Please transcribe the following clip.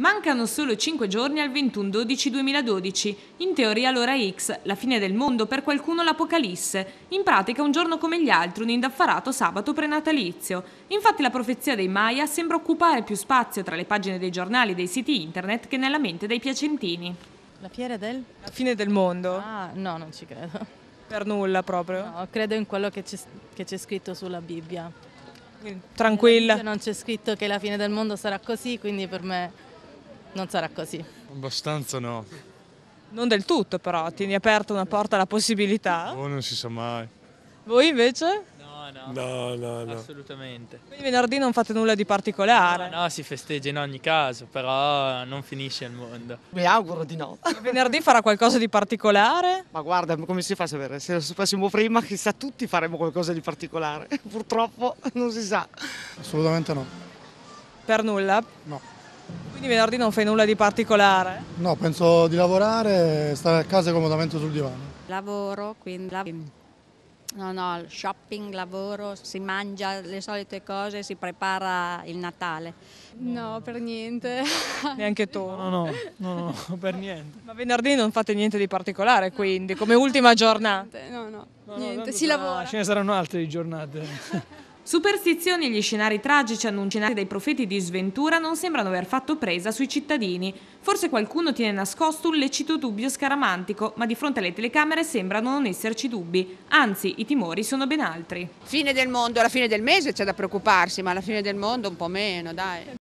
Mancano solo 5 giorni al 21-12-2012, in teoria l'ora X, la fine del mondo, per qualcuno l'apocalisse, in pratica un giorno come gli altri, un indaffarato sabato prenatalizio. Infatti la profezia dei Maya sembra occupare più spazio tra le pagine dei giornali e dei siti internet che nella mente dei piacentini. La fiera del? La fine del mondo? Ah, no, non ci credo. Per nulla proprio? No, credo in quello che c'è scritto sulla Bibbia. tranquilla. Non c'è scritto che la fine del mondo sarà così, quindi per me non sarà così. Abbastanza no. Non del tutto però, tieni aperta una porta alla possibilità. Oh, non si sa mai. Voi invece? No, no. No, no, Assolutamente. Quindi venerdì non fate nulla di particolare? No, no, si festeggia in ogni caso, però non finisce il mondo. Mi auguro di no. Venerdì farà qualcosa di particolare? Ma guarda, come si fa a sapere? Se lo sapessimo prima, chissà tutti faremo qualcosa di particolare. Purtroppo non si sa. Assolutamente no. Per nulla? No. Quindi venerdì non fai nulla di particolare? No, penso di lavorare e stare a casa comodamente sul divano. Lavoro, quindi no, no, shopping, lavoro, si mangia le solite cose, si prepara il Natale. No, per niente. Neanche tu? No, no, no, no, per niente. Ma venerdì non fate niente di particolare, quindi, come ultima giornata? No, no, no niente, si lavora. Ce ne saranno altre giornate. Superstizioni e gli scenari tragici annunciati dai profeti di sventura non sembrano aver fatto presa sui cittadini. Forse qualcuno tiene nascosto un lecito dubbio scaramantico, ma di fronte alle telecamere sembrano non esserci dubbi. Anzi, i timori sono ben altri. Fine del mondo, alla fine del mese c'è da preoccuparsi, ma alla fine del mondo un po' meno, dai.